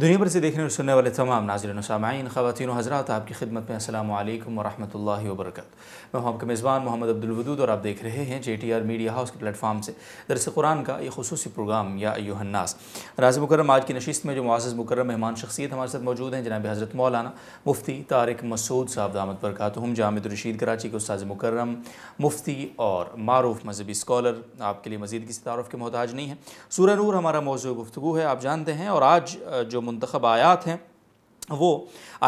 دنیا بھر سے دیکھنے اور سننے والے تمام ناظرین و سامعین خواتین و حضرات آپ کی خدمت میں السلام علیکم ورحمۃ اللہ وبرکاتہ میں ہوں آپ کے میزبان محمد عبدالودود اور آپ دیکھ رہے ہیں J T R media house کے پلیٹ فارم سے درس قرآن کا یہ خصوصی پروگرام یا ایوہ الناس راز مکرم آج کی نشست میں جو معزز مکرم مہمان شخصیت ہمارے ساتھ موجود ہیں جناب حضرت مولانا مفتی طارق مسعود صاحب دامت برکاتہم خاتم جامد الرشید کراچی کے استاذ مکرم مفتی اور معروف مذہبی اسکالر آپ کے لیے مزید کسی تعارف کے محتاج نہیں ہے سورہ نور ہمارا موضوع گفتگو ہے آپ جانتے ہیں اور آج جو منتخب آیات ہیں وہ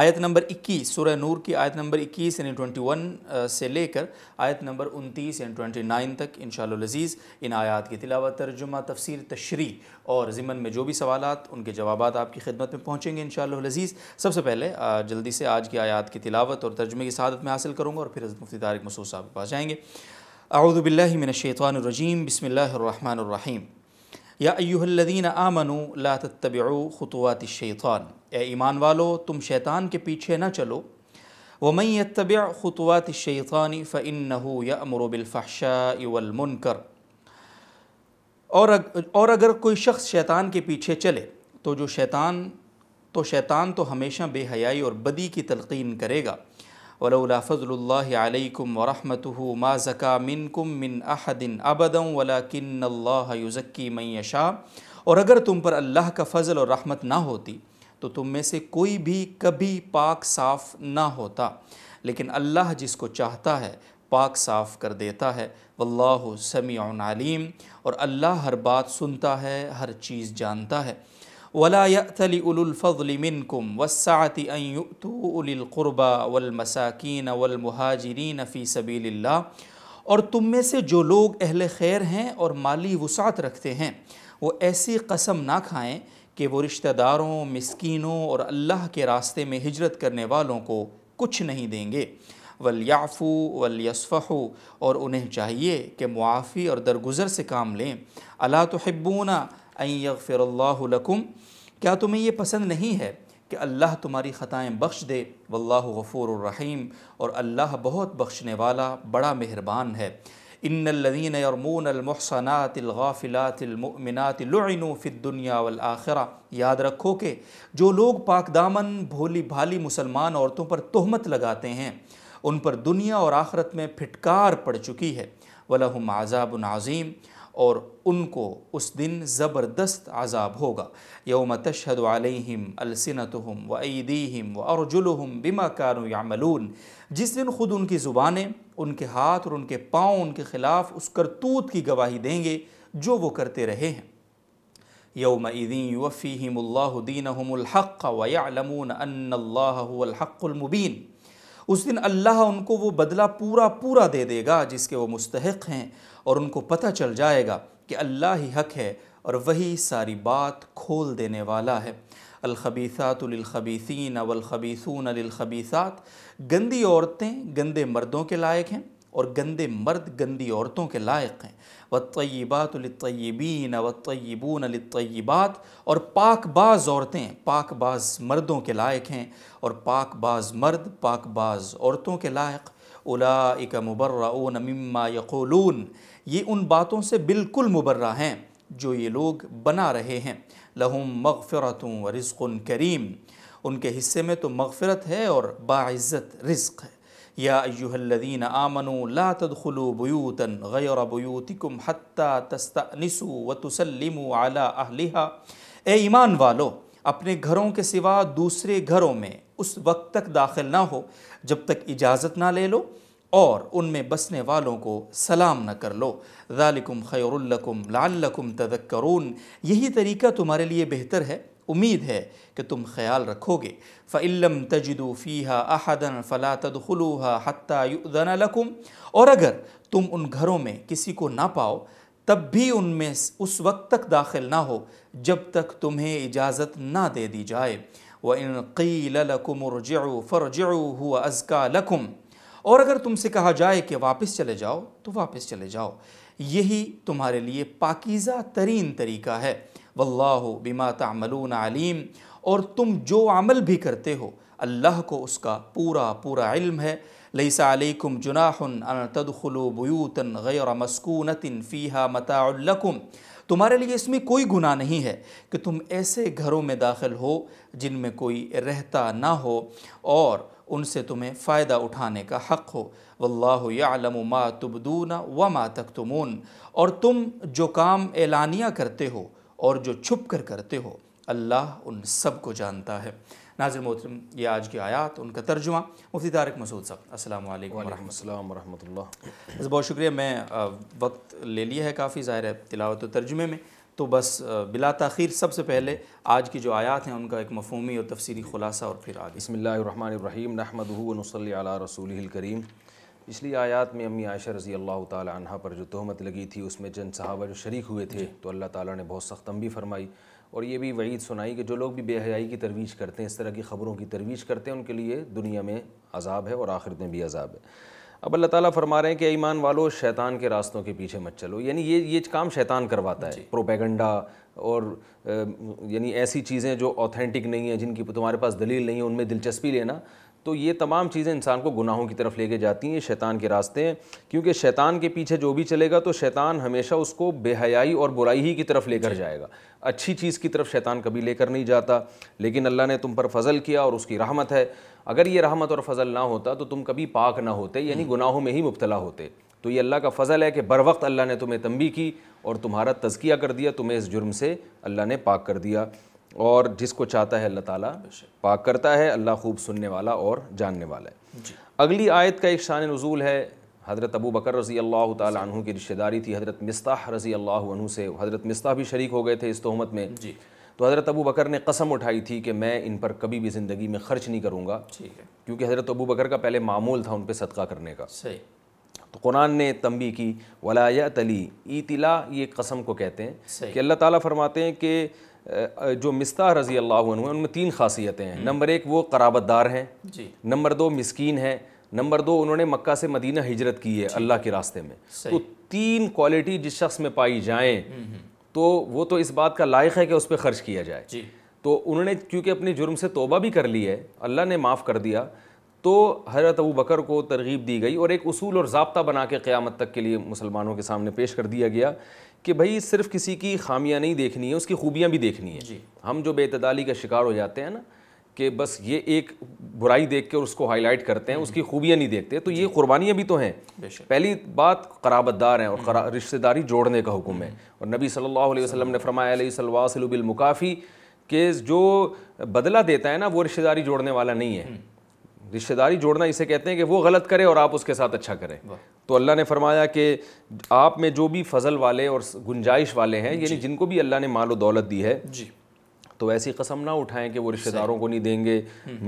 آیت نمبر اکیس سورہ نور کی آیت نمبر اکیس یعنی ون سے لے کر آیت نمبر انتیس یعنی ٹونٹی نائن تک انشاءاللہ العزیز ان آیات کی تلاوت ترجمہ تفسیر تشریح اور ضمن میں جو بھی سوالات ان کے جوابات آپ کی خدمت میں پہنچیں گے انشاءاللہ العزیز لزیز سب سے پہلے جلدی سے آج کی آیات کی تلاوت اور ترجمے کی سعادت میں حاصل کروں گا اور پھر حضرت مفتی طارق مسعود صاحب کے پاس جائیں گے اعوذ باللہ من الشیطان الرجیم بسم اللہ الرحمن الرحیم یا ایوہ الذین آمنوا لا تتبعو خطوات الشیطان اے ایمان والو تم شیطان کے پیچھے نہ چلو ومن يتبع خطوات الشیطان فإنه يأمر بالفحشاء والمنکر اور اور اگر کوئی شخص شیطان کے پیچھے چلے تو جو شیطان تو شیطان تو ہمیشہ بے حیائی اور بدی کی تلقین کرے گا ولولا فضل اللہ علیکم ورحمته ما زکا منکم من احد ابدا ولكن اللہ یزکی من اللّہ اور اگر تم پر اللہ کا فضل اور رحمت نہ ہوتی تو تم میں سے کوئی بھی کبھی پاک صاف نہ ہوتا لیکن اللہ جس کو چاہتا ہے پاک صاف کر دیتا ہے واللہ سمیع علیم اور اللہ ہر بات سنتا ہے ہر چیز جانتا ہے ولا الفضل منكم والسعة أن يؤتوا أولي القربى والمساكين والمهاجرين في سبيل الله اور تم میں سے جو لوگ اہل خیر ہیں اور مالی وسعت رکھتے ہیں وہ ایسی قسم نہ کھائیں کہ وہ رشتہ داروں مسکینوں اور اللہ کے راستے میں ہجرت کرنے والوں کو کچھ نہیں دیں گے ولیافو یافو اور انہیں چاہیے کہ معافی اور درگزر سے کام لیں اللہ تو یغفر اللہ لکم کیا تمہیں یہ پسند نہیں ہے کہ اللہ تمہاری خطائیں بخش دے واللہ غفور الرحیم اور اللہ بہت بخشنے والا بڑا مہربان ہے ان الذين يرمون المحصنات الغافلات المؤمنات لعنوا في الدنيا والاخرہ یاد رکھو کہ جو لوگ پاک دامن بھولی بھالی مسلمان عورتوں پر تہمت لگاتے ہیں ان پر دنیا اور آخرت میں پھٹکار پڑ چکی ہے وَلَهُمْ عَذَابٌ عَظِيمٌ اور ان کو اس دن زبردست عذاب ہوگا یوم تشہد علیہم السنتہم و ایدیہم و ارجلہم بما کانو یعملون جس دن خود ان کی زبانیں ان کے ہاتھ اور ان کے پاؤں ان کے خلاف اس کرتوت کی گواہی دیں گے جو وہ کرتے رہے ہیں یوم یوفیہم اللہ اللہ الحق و ان اللہ هو الحق المبین اس دن اللہ ان کو وہ بدلہ پورا پورا دے دے گا جس کے وہ مستحق ہیں اور ان کو پتہ چل جائے گا کہ اللہ ہی حق ہے اور وہی ساری بات کھول دینے والا ہے الخبیثات للخبیثین والخبیثون للخبیثات گندی عورتیں گندے مردوں کے لائق ہیں اور گندے مرد گندی عورتوں کے لائق ہیں وطی للطیبین والطیبون للطیبات اور پاک باز عورتیں پاک باز مردوں کے لائق ہیں اور پاک باز مرد پاک باز عورتوں کے لائق اولئک مبرعون مما یقولون یہ ان باتوں سے بالکل مبرہ ہیں جو یہ لوگ بنا رہے ہیں لہم مغفرتوں رضق ان کریم ان کے حصے میں تو مغفرت ہے اور باعزت رزق ہے یا ایوہ الذین آمنوا لا غیر بیوتا غیر بیوتکم و تسلیم وتسلموا اعلیٰ الہٰ اے ایمان والو اپنے گھروں کے سوا دوسرے گھروں میں اس وقت تک داخل نہ ہو جب تک اجازت نہ لے لو اور ان میں بسنے والوں کو سلام نہ کر لو ذالکم خیر لکم لعلکم تذکرون یہی طریقہ تمہارے لیے بہتر ہے امید ہے کہ تم خیال رکھو گے فعلم تجدو فیحہ احدن حَتَّى يُؤْذَنَ لَكُمْ اور اگر تم ان گھروں میں کسی کو نہ پاؤ تب بھی ان میں اس وقت تک داخل نہ ہو جب تک تمہیں اجازت نہ دے دی جائے قِيلَ لَكُمُ ارْجِعُوا فَرْجِعُوا هُوَ أَزْكَى لَكُمْ اور اگر تم سے کہا جائے کہ واپس چلے جاؤ تو واپس چلے جاؤ یہی تمہارے لیے پاکیزہ ترین طریقہ ہے واللہ بما تعملون علیم اور تم جو عمل بھی کرتے ہو اللہ کو اس کا پورا پورا علم ہے علیکم جناح ان تدخلوا بیوتا غیر مسکونت فیہا متاع لکم تمہارے لیے اس میں کوئی گناہ نہیں ہے کہ تم ایسے گھروں میں داخل ہو جن میں کوئی رہتا نہ ہو اور ان سے تمہیں فائدہ اٹھانے کا حق ہو واللہ یعلم ما تبدون وما تکتمون اور تم جو کام اعلانیہ کرتے ہو اور جو چھپ کر کرتے ہو اللہ ان سب کو جانتا ہے ناظر محترم یہ آج کی آیات ان کا ترجمہ مفتی تارک مسعود صاحب السلام علیکم ورحمۃ السلام ورحمۃ اللہ بہت شکریہ میں وقت لے لیا ہے کافی ظاہر ہے تلاوت و ترجمے میں تو بس بلا تاخیر سب سے پہلے آج کی جو آیات ہیں ان کا ایک مفہومی اور تفسیری خلاصہ اور پھر آگے بسم اللہ الرحمن الرحیم نحمدہ و نصلی علی رسولہ رسول الکریم پچھلی آیات میں امی عائشہ رضی اللہ تعالی عنہ پر جو تہمت لگی تھی اس میں چند صحابہ جو شریک ہوئے تھے جی۔ تو اللہ تعالیٰ نے بہت بھی فرمائی اور یہ بھی وعید سنائی کہ جو لوگ بھی بے حیائی کی ترویج کرتے ہیں اس طرح کی خبروں کی ترویج کرتے ہیں ان کے لیے دنیا میں عذاب ہے اور آخرت میں بھی عذاب ہے اب اللہ تعالیٰ فرما رہے ہیں کہ ایمان والو شیطان کے راستوں کے پیچھے مت چلو یعنی یہ یہ کام شیطان کرواتا ہے جی۔ پروپیگنڈا اور یعنی ایسی چیزیں جو اوتھینٹک نہیں ہیں جن کی تمہارے پاس دلیل نہیں ہے ان میں دلچسپی لینا تو یہ تمام چیزیں انسان کو گناہوں کی طرف لے کے جاتی ہیں شیطان کے راستے ہیں کیونکہ شیطان کے پیچھے جو بھی چلے گا تو شیطان ہمیشہ اس کو بے حیائی اور برائی ہی کی طرف لے کر جی۔ جائے گا اچھی چیز کی طرف شیطان کبھی لے کر نہیں جاتا لیکن اللہ نے تم پر فضل کیا اور اس کی رحمت ہے اگر یہ رحمت اور فضل نہ ہوتا تو تم کبھی پاک نہ ہوتے یعنی گناہوں میں ہی مبتلا ہوتے تو یہ اللہ کا فضل ہے کہ بر وقت اللہ نے تمہیں تنبی کی اور تمہارا تزکیہ کر دیا تمہیں اس جرم سے اللہ نے پاک کر دیا اور جس کو چاہتا ہے اللہ تعالیٰ پاک کرتا ہے اللہ خوب سننے والا اور جاننے والا ہے جی۔ اگلی آیت کا ایک شان نزول ہے حضرت ابو بکر رضی اللہ تعالیٰ عنہ کی رشتہ داری تھی حضرت مستح رضی اللہ عنہ سے حضرت مستح بھی شریک ہو گئے تھے اس تہمت میں جی تو حضرت ابو بکر نے قسم اٹھائی تھی کہ میں ان پر کبھی بھی زندگی میں خرچ نہیں کروں گا کیونکہ حضرت ابو بکر کا پہلے معمول تھا ان پہ صدقہ کرنے کا تو قرآن نے تنبی کی ولایا تلی ایتلا یہ قسم کو کہتے ہیں کہ اللہ تعالیٰ فرماتے ہیں کہ جو مستہ رضی اللہ عنہ ان میں تین خاصیتیں ہیں نمبر ایک وہ قرابت دار ہیں جی۔ نمبر دو مسکین ہیں نمبر دو انہوں نے مکہ سے مدینہ ہجرت کی ہے جی۔ اللہ کے راستے میں تو تین کوالٹی جس شخص میں پائی جائیں تو وہ تو اس بات کا لائق ہے کہ اس پہ خرچ کیا جائے جی۔ تو انہوں نے کیونکہ اپنے جرم سے توبہ بھی کر لی ہے اللہ نے معاف کر دیا تو حضرت ابو بکر کو ترغیب دی گئی اور ایک اصول اور ضابطہ بنا کے قیامت تک کے لیے مسلمانوں کے سامنے پیش کر دیا گیا کہ بھائی صرف کسی کی خامیاں نہیں دیکھنی ہے اس کی خوبیاں بھی دیکھنی ہے جی ہم جو بے اعتدالی کا شکار ہو جاتے ہیں نا کہ بس یہ ایک برائی دیکھ کے اور اس کو ہائی لائٹ کرتے ہیں اس کی خوبیاں نہیں دیکھتے تو یہ جی۔ قربانیاں بھی تو ہیں پہلی بات قرابت دار ہیں اور رشتہ داری جوڑنے کا حکم ہے اور نبی صلی اللہ علیہ وسلم نے فرمایا علیہ صلی اللہ وسلم بالمقافی جو بدلہ دیتا ہے نا وہ رشتہ داری جوڑنے والا نہیں ہے رشتہ داری جوڑنا اسے کہتے ہیں کہ وہ غلط کرے اور آپ اس کے ساتھ اچھا کریں تو اللہ نے فرمایا کہ آپ میں جو بھی فضل والے اور گنجائش والے ہیں یعنی جی۔ جن کو بھی اللہ نے مال و دولت دی ہے جی۔ تو ایسی قسم نہ اٹھائیں کہ وہ رشتہ داروں کو نہیں دیں گے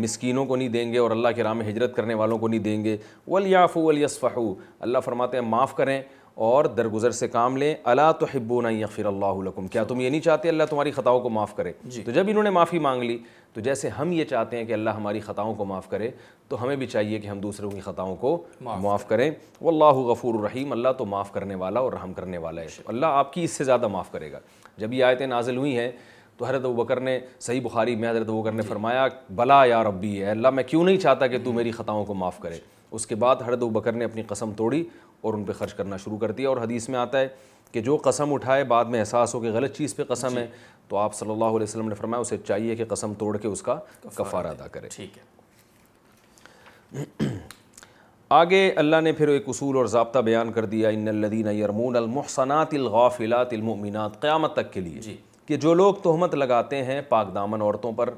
مسکینوں کو نہیں دیں گے اور اللہ کے راہ میں ہجرت کرنے والوں کو نہیں دیں گے ولیاف ولیسف اللہ فرماتے ہیں معاف کریں اور درگزر سے کام لیں اللہ تو حبو نہ یخر اللہ کیا تم یہ نہیں چاہتے اللہ تمہاری خطاؤں کو معاف کرے جی۔ تو جب انہوں نے معافی مانگ لی تو جیسے ہم یہ چاہتے ہیں کہ اللہ ہماری خطاؤں کو معاف کرے تو ہمیں بھی چاہیے کہ ہم دوسروں کی خطاؤں کو معاف کریں واللہ غفور الرحیم اللہ تو معاف کرنے والا اور رحم کرنے والا ہے اللہ آپ کی اس سے زیادہ معاف کرے گا جب یہ آیتیں نازل ہوئی ہیں تو حضرت بکر نے صحیح بخاری میں حضرت بکر نے جی۔ فرمایا بلا یا ربی ہے اللہ میں کیوں نہیں چاہتا کہ تو میری خطاؤں کو معاف کرے اس کے بعد حضرت بکر نے اپنی قسم توڑی اور ان پہ خرچ کرنا شروع کر دیا اور حدیث میں آتا ہے کہ جو قسم اٹھائے بعد میں احساس ہو کہ غلط چیز پہ قسم ہے تو آپ صلی اللہ علیہ وسلم نے فرمایا اسے چاہیے کہ قسم توڑ کے اس کا کفار ادا کرے ٹھیک ہے آگے اللہ نے پھر ایک اصول اور ضابطہ بیان کر دیا ان الدین یرمون المحسنات الغافلات المؤمنات قیامت تک کے لیے جی کہ جو لوگ تہمت لگاتے ہیں پاک دامن عورتوں پر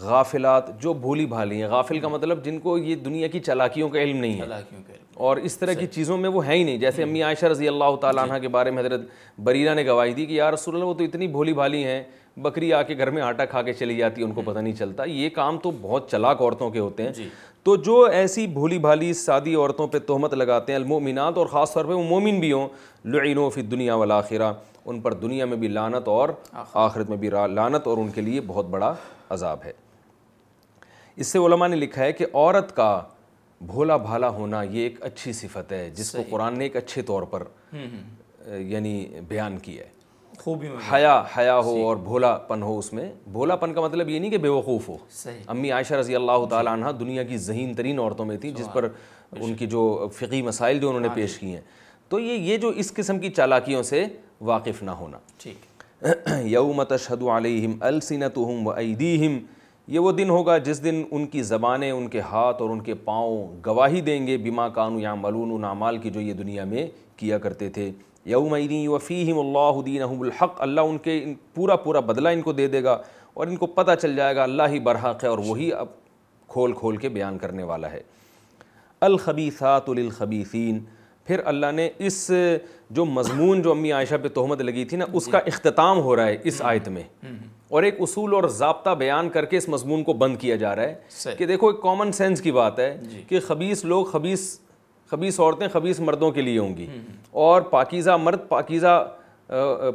غافلات جو بھولی بھالی ہیں غافل کا مطلب جن کو یہ دنیا کی چلاکیوں کا علم نہیں ہے اور اس طرح کی چیزوں میں وہ ہے ہی نہیں جیسے امی عائشہ رضی اللہ تعالیٰ جی۔ عنہ کے بارے میں حضرت بریرہ نے گواہی دی کہ یا رسول اللہ وہ تو اتنی بھولی بھالی ہیں بکری آ کے گھر میں آٹا کھا کے چلی جاتی ہے ان کو پتہ نہیں چلتا یہ کام تو بہت چلاک عورتوں کے ہوتے ہیں جی۔ تو جو ایسی بھولی بھالی سادی عورتوں پہ تہمت لگاتے ہیں المومنات اور خاص طور پہ وہ مومن بھی ہوں لعینو فی دنیا والآخرہ ان پر دنیا میں بھی لانت اور آخرت میں بھی لانت اور ان کے لیے بہت بڑا عذاب ہے اس سے علماء نے لکھا ہے کہ عورت کا بھولا بھالا ہونا یہ ایک اچھی صفت ہے جس کو قرآن نے ایک اچھے طور پر یعنی بیان کیا ہے حیا حیا ہو اور بھولا پن ہو اس میں بھولا پن کا مطلب یہ نہیں کہ بے وقوف ہو امی عائشہ رضی اللہ جی۔ تعالیٰ عنہ دنیا کی ذہین ترین عورتوں میں تھی جس پر ان کی جو فقی مسائل جو انہوں نے پیش کیے ہیں تو یہ یہ جو اس قسم کی چالاکیوں سے واقف نہ ہونا ٹھیک یوم تشہد علیہم السنتہم و ایدیہم یہ وہ دن ہوگا جس دن ان کی زبانیں ان کے ہاتھ اور ان کے پاؤں گواہی دیں گے بیما کانو یا ملون و اعمال کی جو یہ دنیا میں کیا کرتے تھے یوم وفیم اللہ الحق اللہ ان کے پورا پورا بدلہ ان کو دے دے گا اور ان کو پتہ چل جائے گا اللہ ہی برحق ہے اور وہی اب کھول کھول کے بیان کرنے والا ہے الخبیثات للخبیثین پھر اللہ نے اس جو مضمون جو امی عائشہ پہ تہمت لگی تھی نا اس کا اختتام ہو رہا ہے اس آیت میں اور ایک اصول اور ضابطہ بیان کر کے اس مضمون کو بند کیا جا رہا ہے کہ دیکھو ایک کامن سینس کی بات ہے جی. کہ خبیص لوگ خبیص خبیص عورتیں خبیص مردوں کے لیے ہوں گی اور پاکیزہ مرد پاکیزہ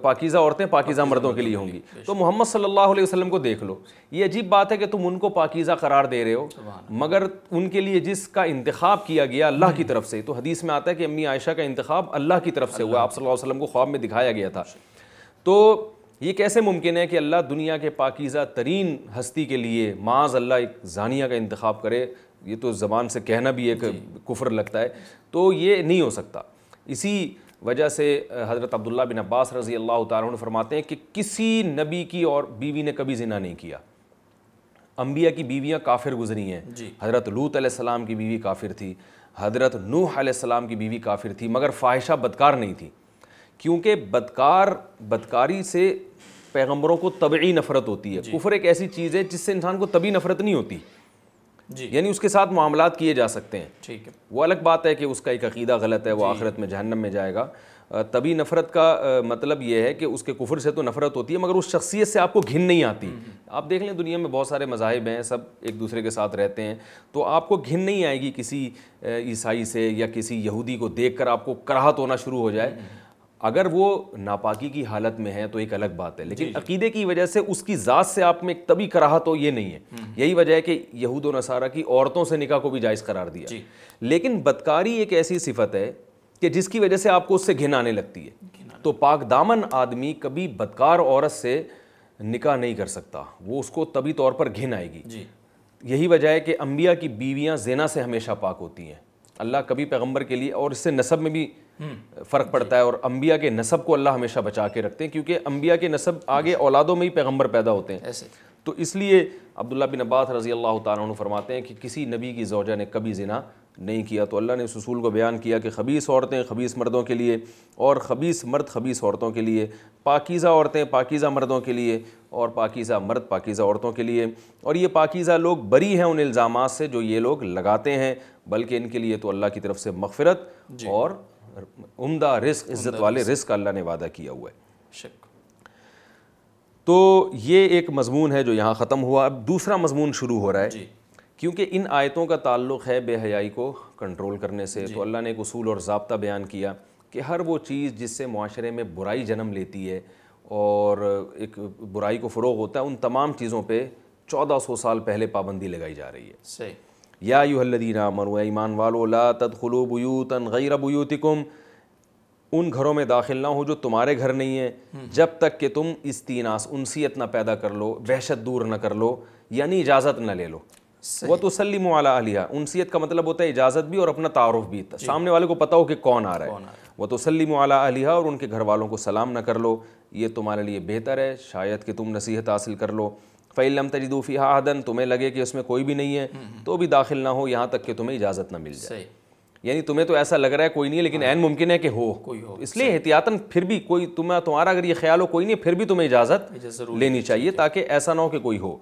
پاکیزہ عورتیں پاکیزہ مردوں کے لیے ہوں گی تو محمد صلی اللہ علیہ وسلم کو دیکھ لو یہ عجیب بات ہے کہ تم ان کو پاکیزہ قرار دے رہے ہو مگر ان کے لیے جس کا انتخاب کیا گیا اللہ کی طرف سے تو حدیث میں آتا ہے کہ امی عائشہ کا انتخاب اللہ کی طرف سے ہوا آپ صلی اللہ علیہ وسلم کو خواب میں دکھایا گیا تھا تو یہ کیسے ممکن ہے کہ اللہ دنیا کے پاکیزہ ترین ہستی کے لیے معاذ اللہ ایک زانیہ کا انتخاب کرے یہ تو زبان سے کہنا بھی ایک جی۔ کفر لگتا ہے تو یہ نہیں ہو سکتا اسی وجہ سے حضرت عبداللہ بن عباس رضی اللہ تعالیٰ عنہ فرماتے ہیں کہ کسی نبی کی اور بیوی نے کبھی زنا نہیں کیا انبیاء کی بیویاں کافر گزری ہیں جی حضرت لوت علیہ السلام کی بیوی کافر تھی حضرت نوح علیہ السلام کی بیوی کافر تھی مگر خواہشہ بدکار نہیں تھی کیونکہ بدکار بدکاری سے پیغمبروں کو طبعی نفرت ہوتی ہے جی۔ کفر ایک ایسی چیز ہے جس سے انسان کو طبی نفرت نہیں ہوتی جی۔ یعنی اس کے ساتھ معاملات کیے جا سکتے ہیں ٹھیک ہے وہ الگ بات ہے کہ اس کا ایک عقیدہ غلط ہے وہ جی۔ آخرت میں جہنم میں جائے گا طبی نفرت کا مطلب یہ ہے کہ اس کے کفر سے تو نفرت ہوتی ہے مگر اس شخصیت سے آپ کو گھن نہیں آتی آپ دیکھ لیں دنیا میں بہت سارے مذاہب ہیں سب ایک دوسرے کے ساتھ رہتے ہیں تو آپ کو گھن نہیں آئے گی کسی عیسائی سے یا کسی یہودی کو دیکھ کر آپ کو کراہت ہونا شروع ہو جائے اگر وہ ناپاکی کی حالت میں ہے تو ایک الگ بات ہے لیکن جی، جی۔ عقیدے کی وجہ سے اس کی ذات سے آپ میں ایک طبی کراہت تو یہ نہیں ہے یہی وجہ ہے کہ یہود و نصارہ کی عورتوں سے نکاح کو بھی جائز قرار دیا جی لیکن بدکاری ایک ایسی صفت ہے کہ جس کی وجہ سے آپ کو اس سے گھن آنے لگتی ہے تو پاک دامن آدمی کبھی بدکار عورت سے نکاح نہیں کر سکتا وہ اس کو طبی طور پر گھن آئے گی جی یہی وجہ ہے کہ انبیاء کی بیویاں زینا سے ہمیشہ پاک ہوتی ہیں اللہ کبھی پیغمبر کے لیے اور اس سے نصب میں بھی فرق پڑتا ہے اور انبیاء کے نصب کو اللہ ہمیشہ بچا کے رکھتے ہیں کیونکہ انبیاء کے نصب آگے اولادوں میں ہی پیغمبر پیدا ہوتے ہیں تو اس لیے عبداللہ بن عباس رضی اللہ تعالیٰ عنہ فرماتے ہیں کہ کسی نبی کی زوجہ نے کبھی زنا نہیں کیا تو اللہ نے اس اصول کو بیان کیا کہ خبیص عورتیں خبیص مردوں کے لیے اور خبیص مرد خبیص عورتوں کے لیے پاکیزہ عورتیں پاکیزہ مردوں کے لیے اور پاکیزہ مرد پاکیزہ عورتوں کے لیے اور یہ پاکیزہ لوگ بری ہیں ان الزامات سے جو یہ لوگ لگاتے ہیں بلکہ ان کے لیے تو اللہ کی طرف سے مغفرت جی۔ اور عمدہ رزق عزت والے رزق اللہ نے وعدہ کیا ہوا ہے تو یہ ایک مضمون ہے جو یہاں ختم ہوا اب دوسرا مضمون شروع ہو رہا ہے جی۔ کیونکہ ان آیتوں کا تعلق ہے بے حیائی کو کنٹرول کرنے سے جی۔ تو اللہ نے ایک اصول اور ضابطہ بیان کیا کہ ہر وہ چیز جس سے معاشرے میں برائی جنم لیتی ہے اور ایک برائی کو فروغ ہوتا ہے ان تمام چیزوں پہ چودہ سو سال پہلے پابندی لگائی جا رہی ہے صحیح یا الذین ایمان والو لا غیر بیوتکم ان گھروں میں داخل نہ ہو جو تمہارے گھر نہیں ہیں جب تک کہ تم اس پیدا کر لو وحشت دور نہ کر لو یعنی اجازت نہ لے لو وہ تو سلی علیہ انسیت کا مطلب ہوتا ہے اجازت بھی اور اپنا تعارف بھی جی۔ سامنے والے کو پتا ہو کہ کون آ رہا ہے وہ تو سسلی علیہ اور ان کے گھر والوں کو سلام نہ کر لو یہ تمہارے لیے بہتر ہے شاید کہ تم نصیحت حاصل کر لو فعلم تجدوفی حدن تمہیں لگے کہ اس میں کوئی بھی نہیں ہے تو بھی داخل نہ ہو یہاں تک کہ تمہیں اجازت نہ مل جائے یعنی تمہیں تو ایسا لگ رہا ہے کوئی نہیں ہے لیکن ہاں۔ عین ممکن ہے کہ ہو کوئی ہو اس لیے احتیاطاً پھر بھی کوئی تمہیں تمہارا اگر یہ خیال ہو کوئی نہیں پھر بھی تمہیں اجازت لینی چاہیے جی۔ تاکہ ایسا نہ ہو کہ کوئی ہو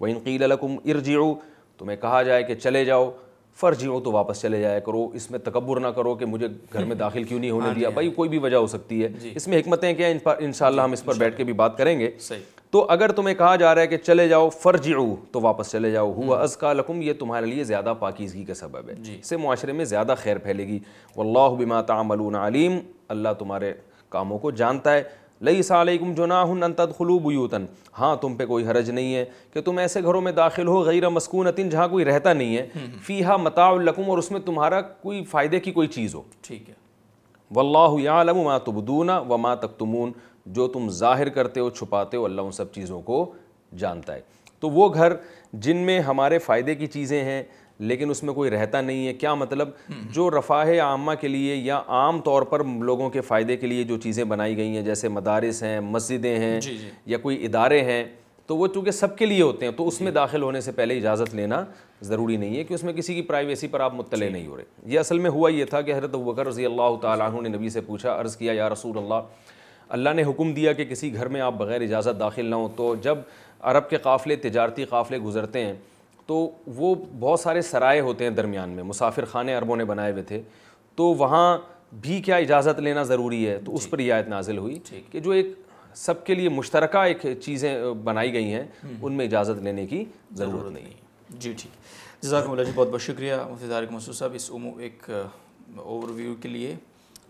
وہ انقیل قید ارجیو تمہیں کہا جائے کہ چلے جاؤ فر ہو تو واپس چلے جایا کرو اس میں تکبر نہ کرو کہ مجھے گھر میں داخل کیوں نہیں ہونے ہاں دیا جی، بھائی ہاں۔ کوئی بھی وجہ ہو سکتی ہے جی۔ اس میں حکمتیں کیا ان شاء اللہ ہم اس پر بیٹھ کے بھی بات کریں گے صحیح تو اگر تمہیں کہا جا رہا ہے کہ چلے جاؤ فرجعو تو واپس چلے جاؤ ہوا از کا یہ تمہارے لیے زیادہ پاکیزگی کا سبب ہے جی اسے معاشرے میں زیادہ خیر پھیلے گی واللہ بما تعملون علیم اللہ تمہارے کاموں کو جانتا ہے لئی سلیکم جناح ان تدخلوا بیوتن ہاں تم پہ کوئی حرج نہیں ہے کہ تم ایسے گھروں میں داخل ہو غیر مسکونتن جہاں کوئی رہتا نہیں ہے فیہا متاع القم اور اس میں تمہارا کوئی فائدے کی کوئی چیز ہو ٹھیک ہے و اللہ ما تبدون و تکتمون تک جو تم ظاہر کرتے ہو چھپاتے ہو اللہ ان سب چیزوں کو جانتا ہے تو وہ گھر جن میں ہمارے فائدے کی چیزیں ہیں لیکن اس میں کوئی رہتا نہیں ہے کیا مطلب جو رفاہ عامہ کے لیے یا عام طور پر لوگوں کے فائدے کے لیے جو چیزیں بنائی گئی ہیں جیسے مدارس ہیں مسجدیں ہیں جی، جی۔ یا کوئی ادارے ہیں تو وہ چونکہ سب کے لیے ہوتے ہیں تو اس میں جی۔ داخل ہونے سے پہلے اجازت لینا ضروری نہیں ہے کہ اس میں کسی کی پرائیویسی پر آپ مطلع نہیں ہو رہے یہ اصل میں ہوا یہ تھا کہ حضرت بکر رضی اللہ تعالیٰ عنہ نے نبی سے پوچھا عرض کیا یا رسول اللہ اللہ نے حکم دیا کہ کسی گھر میں آپ بغیر اجازت داخل نہ ہوں تو جب عرب کے قافلے تجارتی قافلے گزرتے ہیں تو وہ بہت سارے سرائے ہوتے ہیں درمیان میں مسافر خانے عربوں نے بنائے ہوئے تھے تو وہاں بھی کیا اجازت لینا ضروری ہے تو اس جی۔ پر یہ آیت نازل ہوئی جی۔ کہ جو ایک سب کے لیے مشترکہ ایک چیزیں بنائی گئی ہیں ان میں اجازت لینے کی ضرورت نہیں ہے جی ٹھیک جزاکم اللہ جی بہت بہت شکریہ طارق مسعود صاحب اس عموم ایک اوور ویو کے لیے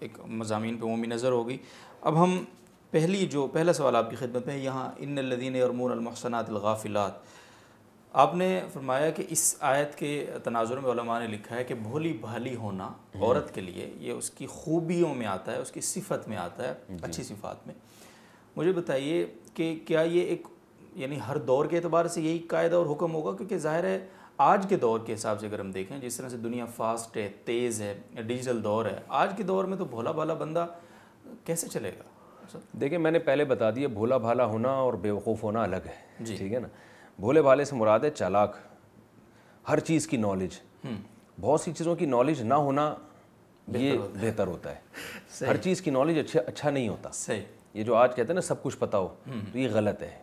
ایک مضامین پہ عمومی نظر ہوگی اب ہم پہلی جو پہلا سوال آپ کی خدمت میں یہاں ان الدین ارمون المحسنات الغافلات آپ نے فرمایا کہ اس آیت کے تناظر میں علماء نے لکھا ہے کہ بھولی بھالی ہونا عورت کے لیے یہ اس کی خوبیوں میں آتا ہے اس کی صفت میں آتا ہے جی۔ اچھی صفات میں مجھے بتائیے کہ کیا یہ ایک یعنی ہر دور کے اعتبار سے یہی قاعدہ اور حکم ہوگا کیونکہ ظاہر ہے آج کے دور کے حساب سے اگر ہم دیکھیں جس طرح سے دنیا فاسٹ ہے تیز ہے ڈیجیٹل دور ہے آج کے دور میں تو بھولا بھالا بندہ کیسے چلے گا دیکھیں میں نے پہلے بتا دیا بھولا بھالا ہونا اور بیوقوف ہونا الگ ہے جی۔ ٹھیک ہے نا بھولے بھالے سے مراد ہے چالاک ہر چیز کی نالج بہت سی چیزوں کی نالج نہ ہونا یہ بہتر ہوتا ہے ہر چیز کی نالج اچھا-, اچھا نہیں ہوتا یہ جو آج کہتے ہیں نا سب کچھ پتا ہو تو یہ غلط ہے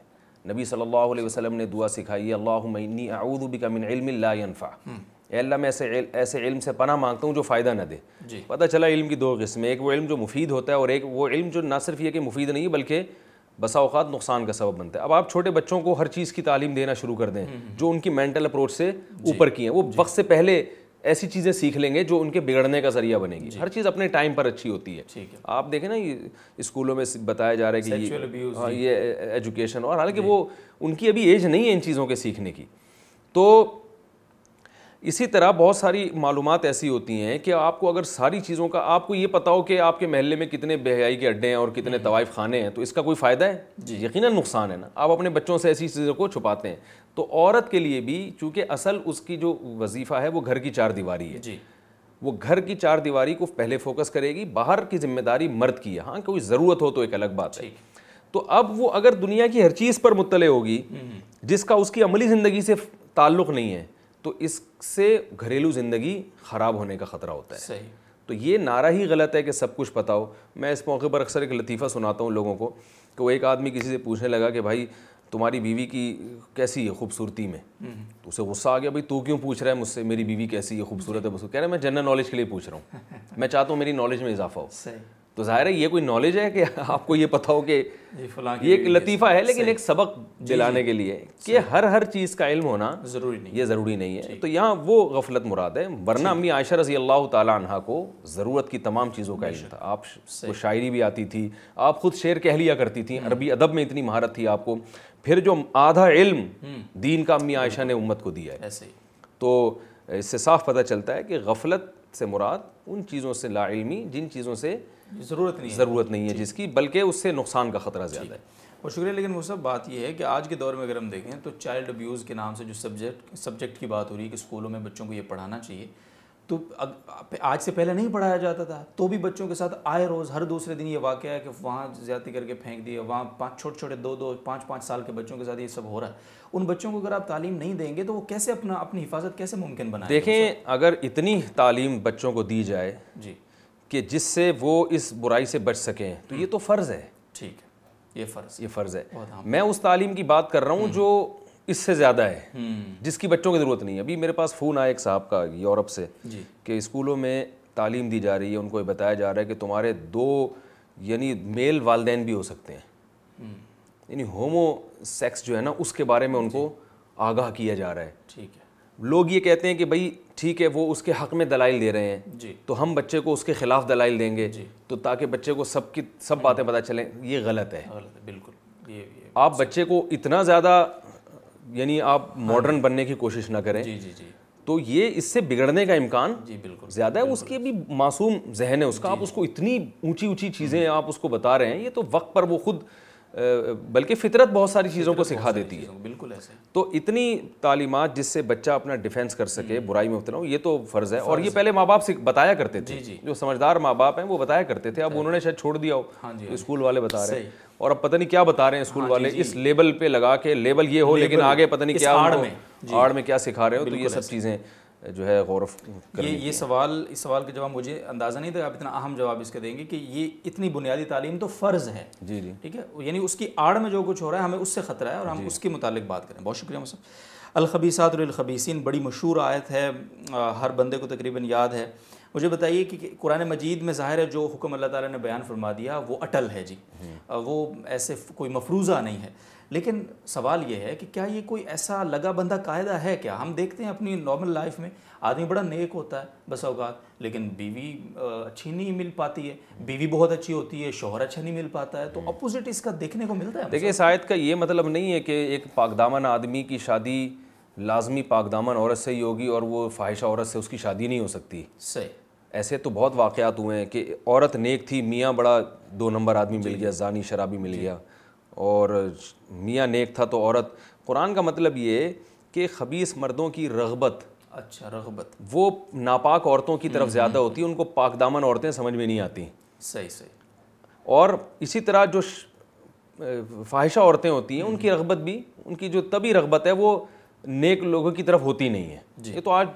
نبی صلی اللہ علیہ وسلم نے دعا سکھائی اللہ اعوذ من علم لا ینفع اے اللہ میں ایسے ایسے علم سے پناہ مانگتا ہوں جو فائدہ نہ دے جی۔ پتہ چلا علم کی دو قسمیں ایک وہ علم جو مفید ہوتا ہے اور ایک وہ علم جو نہ صرف یہ کہ مفید نہیں بلکہ بسا اوقات نقصان کا سبب بنتا ہے اب آپ چھوٹے بچوں کو ہر چیز کی تعلیم دینا شروع کر دیں جو ان کی مینٹل اپروچ سے جی۔ اوپر کی ہیں وہ جی۔ وقت سے پہلے ایسی چیزیں سیکھ لیں گے جو ان کے بگڑنے کا ذریعہ بنے گی ہر چیز اپنے ٹائم پر اچھی ہوتی ہے آپ دیکھیں نا اسکولوں میں بتایا جا رہا ہے کہ یہ ایجوکیشن ہاں، اور حالانکہ وہ ان کی ابھی ایج نہیں ہے ان چیزوں کے سیکھنے کی تو اسی طرح بہت ساری معلومات ایسی ہوتی ہیں کہ آپ کو اگر ساری چیزوں کا آپ کو یہ پتا ہو کہ آپ کے محلے میں کتنے بہیائی کے اڈے ہیں اور کتنے طوائف خانے ہیں تو اس کا کوئی فائدہ ہے جی۔ یقیناً نقصان ہے نا آپ اپنے بچوں سے ایسی چیزوں کو چھپاتے ہیں تو عورت کے لیے بھی چونکہ اصل اس کی جو وظیفہ ہے وہ گھر کی چار دیواری ہے جی وہ گھر کی چار دیواری کو پہلے فوکس کرے گی باہر کی ذمہ داری مرد کی ہے ہاں کوئی ضرورت ہو تو ایک الگ بات ہے تو اب وہ اگر دنیا کی ہر چیز پر مطلع ہوگی جس کا اس کی عملی زندگی سے تعلق نہیں ہے تو اس سے گھریلو زندگی خراب ہونے کا خطرہ ہوتا ہے تو یہ نعرہ ہی غلط ہے کہ سب کچھ پتا ہو میں اس موقع پر اکثر ایک لطیفہ سناتا ہوں لوگوں کو کہ وہ ایک آدمی کسی سے پوچھنے لگا کہ بھائی تمہاری بیوی کی کیسی ہے خوبصورتی میں تو اسے غصہ آ گیا بھائی تو کیوں پوچھ رہا ہے مجھ سے میری بیوی کیسی ہے خوبصورت ہے کہہ رہے ہے میں جنرل نالج کے لیے پوچھ رہا ہوں میں چاہتا ہوں میری نالج میں اضافہ ہو تو ظاہر ہے یہ کوئی نالج ہے کہ آپ کو یہ پتہ ہو کہ جی، یہ ایک لطیفہ ہے لیکن ایک سبق جی، جی۔ دلانے کے لیے کہ ہر ہر چیز کا علم ہونا ضروری یہ ضروری نہیں ہے تو یہاں وہ غفلت مراد ہے ورنہ امی عائشہ رضی اللہ تعالیٰ عنہ کو ضرورت کی تمام چیزوں کا علم تھا آپ کو شاعری بھی آتی تھی آپ خود شعر کہہ لیا کرتی تھیں عربی ادب میں اتنی مہارت تھی آپ کو پھر جو آدھا علم دین کا امی عائشہ نے امت کو دیا ہے تو اس سے صاف پتہ چلتا ہے کہ غفلت سے مراد ان چیزوں سے لاعلمی جن چیزوں سے ضرورت نہیں ضرورت نہیں ہے جی۔ جس کی بلکہ اس سے نقصان کا خطرہ زیادہ جی۔ ہے بہت شکریہ لیکن وہ سب بات یہ ہے کہ آج کے دور میں اگر ہم دیکھیں تو چائلڈ ابیوز کے نام سے جو سبجیکٹ سبجیکٹ کی بات ہو رہی ہے کہ اسکولوں میں بچوں کو یہ پڑھانا چاہیے تو آج سے پہلے نہیں پڑھایا جاتا تھا تو بھی بچوں کے ساتھ آئے روز ہر دوسرے دن یہ واقعہ ہے کہ وہاں زیادتی کر کے پھینک دیے وہاں پانچ چھوٹے چھوٹے دو دو پانچ پانچ سال کے بچوں کے ساتھ یہ سب ہو رہا ہے ان بچوں کو اگر آپ تعلیم نہیں دیں گے تو وہ کیسے اپنا اپنی حفاظت کیسے ممکن بنائیں دیکھیں اگر اتنی تعلیم بچوں کو دی جائے جی کہ جس سے وہ اس برائی سے بچ سکیں تو یہ تو فرض ہے ٹھیک ہے یہ فرض یہ فرض ہے میں اس تعلیم کی بات کر رہا ہوں جو اس سے زیادہ ہے جس کی بچوں کی ضرورت نہیں ہے ابھی میرے پاس فون آیا ایک صاحب کا یورپ سے جی۔ کہ اسکولوں میں تعلیم دی جا رہی ہے ان کو یہ بتایا جا رہا ہے کہ تمہارے دو یعنی میل والدین بھی ہو سکتے ہیں یعنی ہومو سیکس جو ہے نا اس کے بارے میں ان کو جی۔ آگاہ کیا جا رہا ہے ٹھیک ہے لوگ یہ کہتے ہیں کہ بھائی ٹھیک ہے وہ اس کے حق میں دلائل دے رہے ہیں جی تو ہم بچے کو اس کے خلاف دلائل دیں گے جی تو تاکہ بچے کو سب کی سب باتیں پتہ چلیں یہ غلط ہے بالکل آپ بچے کو اتنا زیادہ یعنی آپ ماڈرن ہاں۔ بننے کی کوشش نہ کریں جی، جی، جی۔ تو یہ اس سے بگڑنے کا امکان زیادہ ہے اس کے بھی معصوم ذہن ہے اس کا آپ اس کو اتنی اونچی اونچی چیزیں آپ اس کو بتا رہے ہیں یہ تو وقت پر وہ خود بلکہ فطرت بہت ساری چیزوں کو سکھا دیتی ہے بالکل ایسے تو اتنی تعلیمات جس سے بچہ اپنا ڈیفینس کر سکے برائی میں مفت یہ تو فرض ہے اور یہ پہلے ماں باپ بتایا کرتے تھے جی، جی۔ جو سمجھدار ماں باپ ہیں وہ بتایا کرتے تھے اب انہوں نے شاید چھوڑ دیا ہو ہاں جی، ہاں اسکول والے بتا رہے ہیں اور اب پتہ نہیں کیا بتا رہے ہیں اسکول ہاں والے اس لیبل پہ لگا کے لیبل یہ ہو لیکن آگے پتہ نہیں کیا آڑ میں کیا سکھا رہے ہو تو یہ سب چیزیں جو ہے غور یہ یہ سوال اس سوال کا جواب مجھے اندازہ نہیں تھا آپ اتنا اہم جواب اس کے دیں گے کہ یہ اتنی بنیادی تعلیم تو فرض ہے جی جی ٹھیک ہے یعنی اس کی آڑ میں جو کچھ ہو رہا ہے ہمیں اس سے خطرہ ہے اور ہم جی۔ اس کے متعلق بات کریں بہت شکریہ مصنف الخبیسات اور الخبیسین بڑی مشہور آیت ہے ہر بندے کو تقریباً یاد ہے مجھے بتائیے کہ قرآن مجید میں ظاہر ہے جو حکم اللہ تعالیٰ نے بیان فرما دیا وہ اٹل ہے جی وہ ایسے کوئی مفروضہ نہیں ہے لیکن سوال یہ ہے کہ کیا یہ کوئی ایسا لگا بندہ قاعدہ ہے کیا ہم دیکھتے ہیں اپنی نارمل لائف میں آدمی بڑا نیک ہوتا ہے بس اوقات لیکن بیوی اچھی نہیں مل پاتی ہے بیوی بہت اچھی ہوتی ہے شوہر اچھا نہیں مل پاتا ہے تو اپوزٹ اس کا دیکھنے کو ملتا ہے اس شاید کا یہ مطلب نہیں ہے کہ ایک پاکدامن آدمی کی شادی لازمی پاکدامن عورت سے ہی ہوگی اور وہ خواہشہ عورت سے اس کی شادی نہیں ہو سکتی صحیح ایسے تو بہت واقعات ہوئے ہیں کہ عورت نیک تھی میاں بڑا دو نمبر آدمی مل گیا جی۔ زانی شرابی مل جی۔ گیا اور میاں نیک تھا تو عورت قرآن کا مطلب یہ کہ خبیص مردوں کی رغبت اچھا رغبت وہ ناپاک عورتوں کی طرف زیادہ ہوتی ہے ان کو پاک دامن عورتیں سمجھ میں نہیں آتی صحیح صحیح اور اسی طرح جو فاحشہ عورتیں ہوتی ہیں ان کی رغبت بھی ان کی جو طبی رغبت ہے وہ نیک لوگوں کی طرف ہوتی نہیں ہے جی۔ یہ تو آج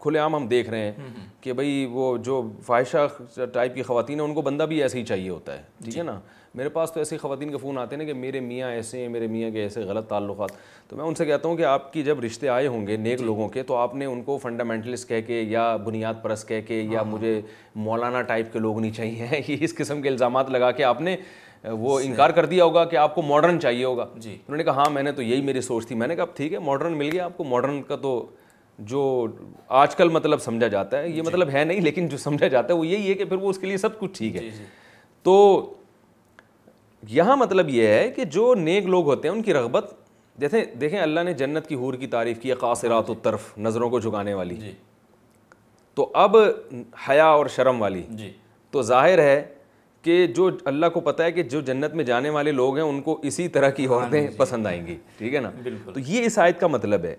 کھلے عام ہم دیکھ رہے ہیں کہ بھئی وہ جو فائشہ ٹائپ کی خواتین ہیں ان کو بندہ بھی ایسے ہی چاہیے ہوتا ہے جی۔ ٹھیک ہے نا میرے پاس تو ایسے خواتین کے فون آتے ہیں نا کہ میرے میاں ایسے ہیں میرے میاں کے ایسے غلط تعلقات تو میں ان سے کہتا ہوں کہ آپ کی جب رشتے آئے ہوں گے نیک جی۔ لوگوں کے تو آپ نے ان کو فنڈامنٹلسٹ کہہ کے یا بنیاد پرست کہہ کے یا ہاں۔ مجھے مولانا ٹائپ کے لوگ نہیں چاہیے یہ اس قسم کے الزامات لگا کے آپ نے وہ انکار کر دیا ہوگا کہ آپ کو ماڈرن چاہیے ہوگا جی انہوں نے کہا ہاں میں نے تو یہی میری سوچ تھی میں نے کہا اب ٹھیک ہے ماڈرن مل گیا آپ کو ماڈرن کا تو جو آج کل مطلب سمجھا جاتا ہے یہ جی۔ مطلب ہے نہیں لیکن جو سمجھا جاتا ہے وہ یہی ہے کہ پھر وہ اس کے لیے سب کچھ ٹھیک ہے جی، جی۔ تو یہاں مطلب یہ ہے کہ جو نیک لوگ ہوتے ہیں ان کی رغبت جیسے دیکھیں اللہ نے جنت کی حور کی تعریف کی خاص رات و ہاں، طرف نظروں کو جھکانے والی تو اب حیا اور شرم والی تو ظاہر ہے کہ جو اللہ کو پتہ ہے کہ جو جنت میں جانے والے لوگ ہیں ان کو اسی طرح کی ہاں جی، عورتیں جی، جی، پسند آئیں گی ٹھیک ہے نا تو یہ اس آیت کا مطلب ہے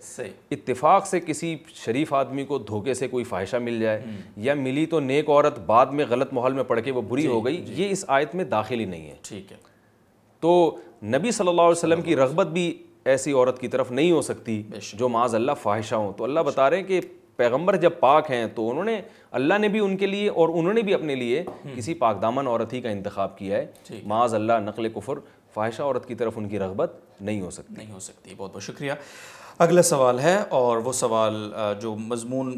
اتفاق سے کسی شریف آدمی کو دھوکے سے کوئی فائشہ مل جائے یا ملی تو نیک عورت بعد میں غلط ماحول میں پڑھ کے وہ بری ہو گئی یہ اس آیت میں داخل ہی نہیں ہے ٹھیک ہے تو نبی صلی اللہ علیہ وسلم کی رغبت بھی ایسی عورت کی طرف نہیں ہو سکتی جو معاذ اللہ خواہشہ ہوں تو اللہ بتا رہے ہیں کہ پیغمبر جب پاک ہیں تو انہوں نے اللہ نے بھی ان کے لیے اور انہوں نے بھی اپنے لیے کسی پاک دامن عورت ہی کا انتخاب کیا ہے معاذ اللہ نقل کفر فواہشہ عورت کی طرف ان کی رغبت نہیں ہو سکتی نہیں ہو سکتی بہت بہت شکریہ اگلا سوال ہے اور وہ سوال جو مضمون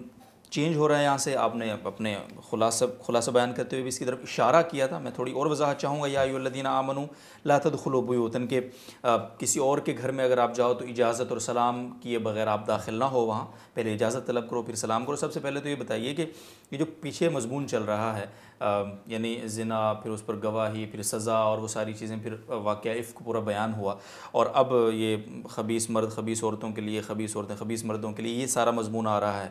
چینج ہو رہا ہے یہاں سے آپ نے اپنے خلاصہ خلاصہ بیان کرتے ہوئے بھی اس کی طرف اشارہ کیا تھا میں تھوڑی اور وضاحت چاہوں گا یا ایو الدین لا تدخلو بیوتن کہ کسی اور کے گھر میں اگر آپ جاؤ تو اجازت اور سلام کیے بغیر آپ داخل نہ ہو وہاں پہلے اجازت طلب کرو پھر سلام کرو سب سے پہلے تو یہ بتائیے کہ یہ جو پیچھے مضمون چل رہا ہے یعنی زنا پھر اس پر گواہی پھر سزا اور وہ ساری چیزیں پھر واقعہ عفق پورا بیان ہوا اور اب یہ خبیص مرد خبیص عورتوں کے لیے خبیص عورتیں خبیص مردوں کے لیے یہ سارا مضمون آ رہا ہے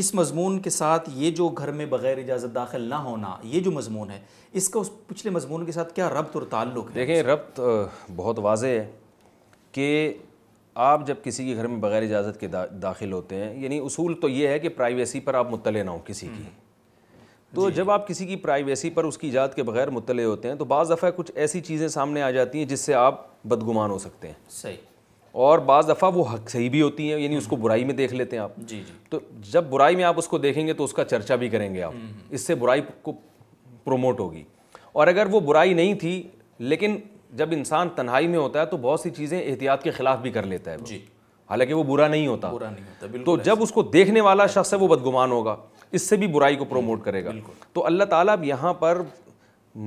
اس مضمون کے ساتھ یہ جو گھر میں بغیر اجازت داخل نہ ہونا یہ جو مضمون ہے اس کا اس پچھلے مضمون کے ساتھ کیا ربط اور تعلق ہے دیکھیں ربط بہت واضح ہے کہ آپ جب کسی کے گھر میں بغیر اجازت کے داخل ہوتے ہیں یعنی اصول تو یہ ہے کہ پرائیویسی پر آپ مطلع نہ ہوں کسی کی تو جی۔ جب آپ کسی کی پرائیویسی پر اس کی ایجاد کے بغیر مطلع ہوتے ہیں تو بعض دفعہ کچھ ایسی چیزیں سامنے آ جاتی ہیں جس سے آپ بدگمان ہو سکتے ہیں صحیح اور بعض دفعہ وہ حق صحیح بھی ہوتی ہیں یعنی اس کو برائی میں دیکھ لیتے ہیں آپ جی جی تو جب برائی میں آپ اس کو دیکھیں گے تو اس کا چرچا بھی کریں گے آپ اس سے برائی کو پروموٹ ہوگی اور اگر وہ برائی نہیں تھی لیکن جب انسان تنہائی میں ہوتا ہے تو بہت سی چیزیں احتیاط کے خلاف بھی کر لیتا ہے جی حالانکہ وہ برا نہیں ہوتا برا نہیں ہوتا تو جب اس کو دیکھنے والا شخص ہے وہ بدگمان ہوگا اس سے بھی برائی کو پروموٹ کرے گا تو اللہ تعالیٰ یہاں پر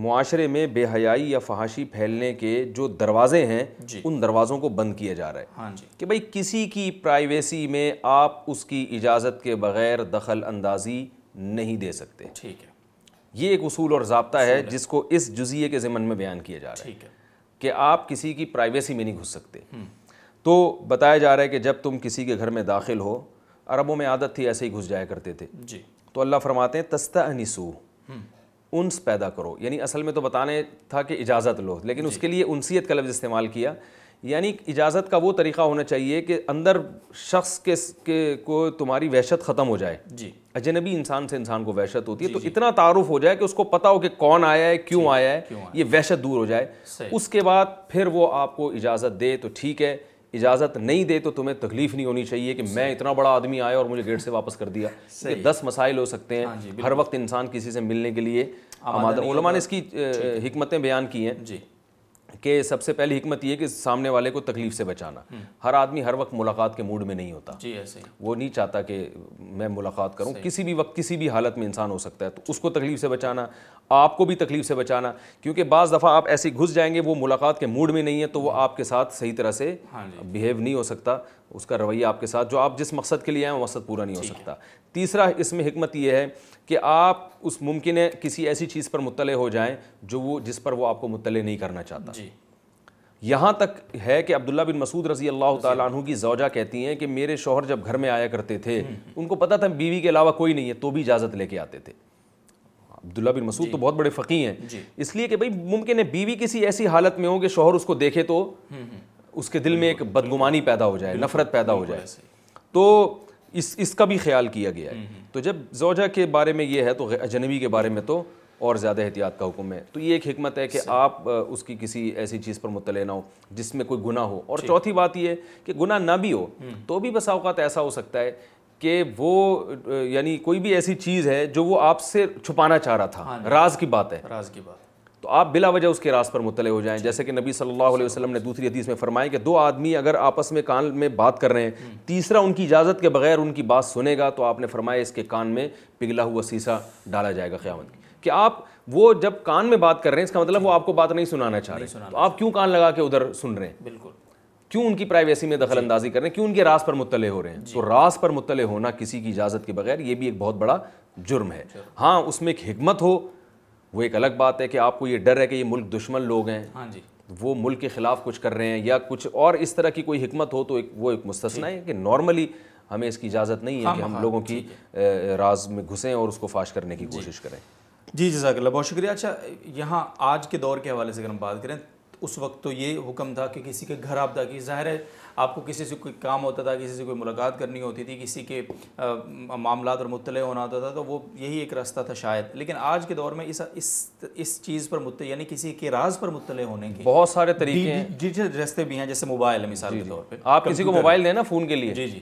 معاشرے میں بے حیائی یا فحاشی پھیلنے کے جو دروازے ہیں جی۔ ان دروازوں کو بند کیا جا رہا ہے ہاں جی۔ کہ بھائی کسی کی پرائیویسی میں آپ اس کی اجازت کے بغیر دخل اندازی نہیں دے سکتے ٹھیک ہے یہ ایک اصول اور ضابطہ ہے جس کو اس جزیے کے ذمن میں بیان کیا جا رہا ہے کہ آپ کسی کی پرائیویسی میں نہیں گھس سکتے تو بتایا جا رہا ہے کہ جب تم کسی کے گھر میں داخل ہو عربوں میں عادت تھی ایسے ہی گھس جایا کرتے تھے جی۔ تو اللہ فرماتے ہیں تستہ انیسو انس پیدا کرو یعنی اصل میں تو بتانے تھا کہ اجازت لو لیکن اس جی۔ کے لیے انسیت کا لفظ استعمال کیا یعنی اجازت کا وہ طریقہ ہونا چاہیے کہ اندر شخص کے کو تمہاری وحشت ختم ہو جائے جی اجنبی انسان سے انسان کو وحشت ہوتی ہے جی، تو جی۔ اتنا تعارف ہو جائے کہ اس کو پتا ہو کہ کون آیا ہے کیوں آیا ہے یہ وحشت دور ہو جائے اس کے بعد پھر وہ آپ کو اجازت دے تو ٹھیک ہے اجازت نہیں دے تو تمہیں تکلیف نہیں ہونی چاہیے کہ میں اتنا بڑا آدمی آیا اور مجھے گیٹ سے واپس کر دیا دس مسائل ہو سکتے ہیں ہاں جی، ہر وقت انسان کسی سے ملنے کے لیے علماء نے اس کی حکمتیں بیان کی ہیں جی کہ سب سے پہلی حکمت یہ کہ سامنے والے کو تکلیف سے بچانا ہر آدمی ہر وقت ملاقات کے موڈ میں نہیں ہوتا جی، وہ نہیں چاہتا کہ میں ملاقات کروں کسی بھی وقت کسی بھی حالت میں انسان ہو سکتا ہے تو اس کو تکلیف سے بچانا آپ کو بھی تکلیف سے بچانا کیونکہ بعض دفعہ آپ ایسی گھس جائیں گے وہ ملاقات کے موڈ میں نہیں ہے تو وہ آپ کے ساتھ صحیح طرح سے ہاں جی۔ بیہیو نہیں ہو سکتا اس کا رویہ آپ کے ساتھ جو آپ جس مقصد کے لیے آئیں وہ مقصد پورا نہیں ہو سکتا تیسرا اس میں حکمت یہ ہے کہ آپ اس ممکن ہے کسی ایسی چیز پر مطلع ہو جائیں جو وہ جس پر وہ آپ کو مطلع نہیں کرنا چاہتا جی یہاں تک ہے کہ عبداللہ بن مسعود رضی اللہ تعالیٰ عنہ کی زوجہ کہتی ہیں کہ میرے شوہر جب گھر میں آیا کرتے تھے ان کو پتا تھا بیوی کے علاوہ کوئی نہیں ہے تو بھی اجازت لے کے آتے تھے عبداللہ بن مسعود جی۔ تو بہت بڑے فقی ہیں جی۔ اس لیے کہ بھائی ممکن ہے بیوی کسی ایسی حالت میں ہوں کہ شوہر اس کو دیکھے تو اس کے دل میں ایک بدگمانی پیدا ہو جائے نفرت پیدا ہو جائے تو اس اس کا بھی خیال کیا گیا ہے تو جب زوجہ کے بارے میں یہ ہے تو اجنبی کے بارے میں تو اور زیادہ احتیاط کا حکم ہے تو یہ ایک حکمت ہے کہ آپ اس کی کسی ایسی چیز پر مطلع نہ ہو جس میں کوئی گناہ ہو اور چوتھی بات یہ کہ گناہ نہ بھی ہو تو بھی بسا اوقات ایسا ہو سکتا ہے کہ وہ یعنی کوئی بھی ایسی چیز ہے جو وہ آپ سے چھپانا چاہ رہا تھا ہاں جی۔ راز کی بات ہے راز کی بات تو آپ بلا وجہ اس کے راز پر مطلع ہو جائیں جیسے کہ نبی صلی اللہ علیہ وسلم نے دوسری حدیث میں فرمائے کہ دو آدمی اگر آپس میں کان میں بات کر رہے ہیں تیسرا ان کی اجازت کے بغیر ان کی بات سنے گا تو آپ نے فرمایا اس کے کان میں پگھلا ہوا سیسا ڈالا جائے گا کی کہ آپ وہ جب کان میں بات کر رہے ہیں اس کا مطلب وہ آپ کو بات نہیں سنانا چاہ رہے تو آپ کیوں کان لگا کے ادھر سن رہے ہیں بالکل کیوں ان کی پرائیویسی میں دخل جی۔ اندازی کر رہے ہیں کیوں ان کے راز پر مطلع ہو رہے ہیں جی۔ تو راز پر مطلع ہونا کسی کی اجازت کے بغیر یہ بھی ایک بہت بڑا جرم ہے ہاں اس میں ایک حکمت ہو وہ ایک الگ بات ہے کہ آپ کو یہ ڈر ہے کہ یہ ملک دشمن لوگ ہیں ہاں جی وہ ملک کے خلاف کچھ کر رہے ہیں یا کچھ اور اس طرح کی کوئی حکمت ہو تو ایک وہ ایک مستثنا ہے جی۔ کہ نارملی ہمیں اس کی اجازت نہیں ہے کہ ہم لوگوں کی راز میں گھسیں اور اس کو فاش کرنے کی جی۔ کوشش کریں جی جزاک اللہ بہت شکریہ اچھا یہاں آج کے دور کے حوالے سے اگر ہم بات کریں اس وقت تو یہ حکم تھا کہ کسی کے گھر آپ دا کی ظاہر ہے آپ کو کسی سے کوئی کام ہوتا تھا کسی سے کوئی ملاقات کرنی ہوتی تھی کسی کے معاملات اور مطلع ہونا ہوتا تھا تو وہ یہی ایک راستہ تھا شاید لیکن آج کے دور میں اس چیز پر مطلع یعنی کسی کے راز پر مطلع ہونے کی بہت سارے طریقے جی، جی، ہیں جی جی رستے بھی ہیں جیسے موبائل ہے مثال جی، کے طور پہ آپ کسی کو موبائل دیں نا فون کے لیے جی جی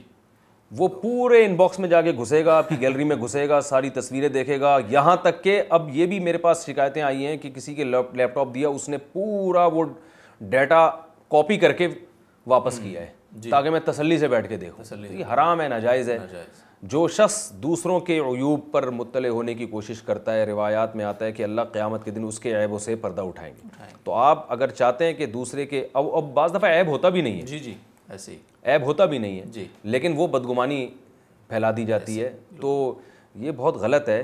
وہ پورے ان باکس میں جا کے گھسے گا آپ کی گیلری میں گھسے گا ساری تصویریں دیکھے گا یہاں تک کہ اب یہ بھی میرے پاس شکایتیں آئی ہیں کہ کسی کے لیپ ٹاپ دیا اس نے پورا وہ ڈیٹا کاپی کر کے واپس کیا ہے جی۔ تاکہ میں تسلی سے بیٹھ کے دیکھوں یہ حرام ہے ناجائز ہے جو شخص دوسروں کے عیوب پر مطلع ہونے کی کوشش کرتا ہے روایات میں آتا ہے کہ اللہ قیامت کے دن اس کے عیبوں سے پردہ اٹھائیں گے تو آپ اگر چاہتے ہیں کہ دوسرے کے اب اب بعض دفعہ عیب ہوتا بھی نہیں ہے جی جی ایسی عیب ہوتا بھی نہیں ہے جی لیکن وہ بدگمانی پھیلا دی جاتی ہے تو یہ بہت غلط ہے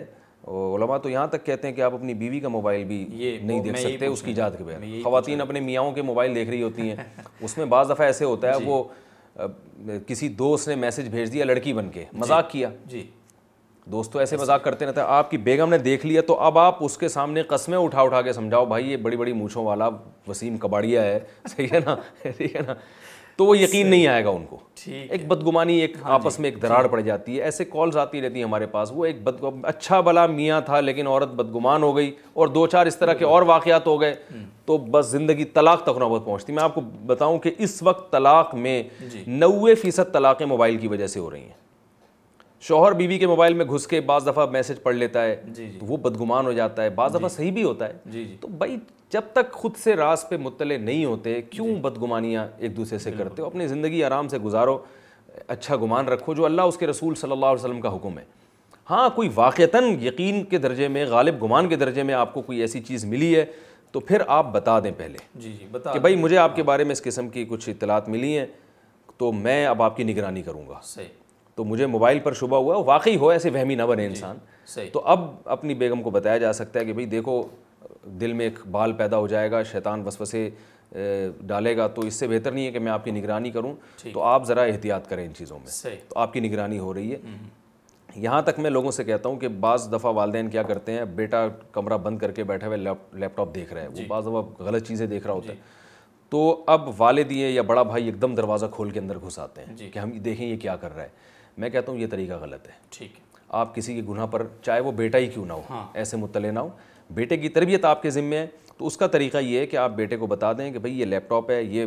علماء تو یہاں تک کہتے ہیں کہ آپ اپنی بیوی کا موبائل بھی نہیں دیکھ سکتے اس کی ایجاد کے بغیر خواتین اپنے میاؤں کے موبائل دیکھ رہی ہوتی ہیں اس میں بعض دفعہ ایسے ہوتا ہے جی۔ وہ کسی دوست نے میسج بھیج دیا لڑکی بن کے جی۔ مذاق کیا جی دوست تو ایسے مذاق کرتے رہتے آپ کی بیگم نے دیکھ لیا تو اب آپ اس کے سامنے قسمیں اٹھا اٹھا کے سمجھاؤ بھائی یہ بڑی بڑی مونچھوں والا وسیم کباڑیا ہے صحیح ہے نا تو وہ یقین نہیں آئے گا ان کو ایک بدگمانی ایک ہاں جی، آپس میں ایک جی۔ دراڑ پڑ جاتی ہے ایسے کالز آتی رہتی ہیں ہمارے پاس وہ ایک اچھا بلا میاں تھا لیکن عورت بدگمان ہو گئی اور دو چار اس طرح کے اور واقعات ہو گئے تو بس زندگی طلاق تک نوبت پہنچتی میں آپ کو بتاؤں کہ اس وقت طلاق میں جی۔ نوے فیصد طلاقیں موبائل کی وجہ سے ہو رہی ہیں شوہر بیوی کے موبائل میں گھس کے بعض دفعہ میسیج پڑھ لیتا ہے جی, جی۔ وہ بدگمان ہو جاتا ہے بعض جی۔ دفعہ صحیح بھی ہوتا ہے جی،, جی تو بھائی جب تک خود سے راز پہ مطلع نہیں ہوتے کیوں بدگمانیاں ایک دوسرے سے کرتے ہو اپنی زندگی آرام سے گزارو اچھا گمان رکھو جو اللہ اس کے رسول صلی اللہ علیہ وسلم کا حکم ہے ہاں کوئی واقعتاً یقین کے درجے میں غالب گمان کے درجے میں آپ کو کوئی ایسی چیز ملی ہے تو پھر آپ بتا دیں پہلے جی جی بتا بھائی مجھے آپ کے بارے میں اس قسم کی کچھ اطلاعات ملی ہیں تو میں اب آپ کی نگرانی کروں گا صحیح تو مجھے موبائل پر شبہ ہوا واقعی ہو ایسے وہمی نہ بنے جی، انسان تو اب اپنی بیگم کو بتایا جا سکتا ہے کہ بھئی دیکھو دل میں ایک بال پیدا ہو جائے گا شیطان وسوسے ڈالے گا تو اس سے بہتر نہیں ہے کہ میں آپ کی نگرانی کروں تو آپ ذرا احتیاط کریں ان چیزوں میں تو آپ کی نگرانی ہو رہی ہے یہاں تک میں لوگوں سے کہتا ہوں کہ بعض دفعہ والدین کیا کرتے ہیں بیٹا کمرہ بند کر کے بیٹھے ہوئے لیپ ٹاپ دیکھ رہے ہیں وہ جی۔ بعض دفعہ غلط چیزیں دیکھ رہا ہوتا ہے جی۔ تو اب والدیے یا بڑا بھائی ایک دم دروازہ کھول کے اندر گھساتے ہیں کہ ہم دیکھیں یہ کیا کر رہا ہے میں کہتا ہوں یہ طریقہ غلط ہے ٹھیک ہے آپ کسی کے گناہ پر چاہے وہ بیٹا ہی کیوں نہ ہو ہاں۔ ایسے مطلع نہ ہو بیٹے کی تربیت آپ کے ذمے ہے تو اس کا طریقہ یہ ہے کہ آپ بیٹے کو بتا دیں کہ بھئی یہ لیپ ٹاپ ہے یہ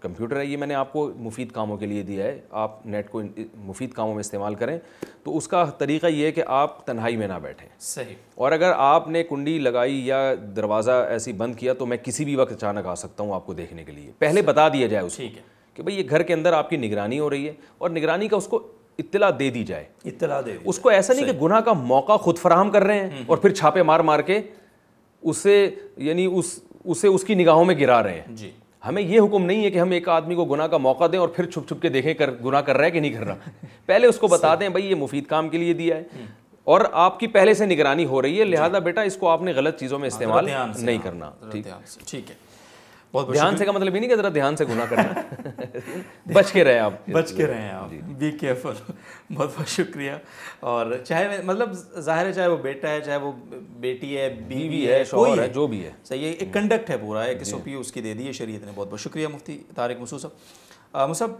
کمپیوٹر ہے یہ میں نے آپ کو مفید کاموں کے لیے دیا ہے آپ نیٹ کو مفید کاموں میں استعمال کریں تو اس کا طریقہ یہ ہے کہ آپ تنہائی میں نہ بیٹھیں صحیح اور اگر آپ نے کنڈی لگائی یا دروازہ ایسی بند کیا تو میں کسی بھی وقت اچانک آ سکتا ہوں آپ کو دیکھنے کے لیے پہلے بتا دیا جائے اس ٹھیک ہے کہ بھائی یہ گھر کے اندر آپ کی نگرانی ہو رہی ہے اور نگرانی کا اس کو اطلاع دے دی جائے اطلاع دے اس کو ایسا نہیں کہ گناہ کا موقع خود فراہم کر رہے ہیں اور پھر چھاپے مار مار کے اسے یعنی اس کی نگاہوں میں گرا رہے ہیں جی۔ ہمیں یہ حکم نہیں ہے کہ ہم ایک آدمی کو گناہ کا موقع دیں اور پھر چھپ چھپ کے دیکھیں کر گناہ کر رہا ہے کہ نہیں کر رہا پہلے اس کو بتا دیں بھائی یہ مفید کام کے لیے دیا ہے اور آپ کی پہلے سے نگرانی ہو رہی ہے جی۔ لہٰذا بیٹا اس کو آپ نے غلط چیزوں میں استعمال نہیں ہاں۔ کرنا ٹھیک ہے بہت سے کا مطلب نہیں کہ ذرا دھیان سے گناہ کرنا بچ کے رہے آپ بچ کے رہے آپ بی جی۔ کیئرفل بہت بہت شکریہ اور چاہے مطلب ظاہر ہے چاہے وہ بیٹا ہے چاہے وہ بیٹی ہے بیوی ہے شوہر ہے جو بھی ہے صحیح ہے ایک کنڈکٹ ہے پورا ایک جی۔ سو پی اس کی دے دی ہے شریعت نے بہت بہت شکریہ مفتی طارق مسو صاحب مصحب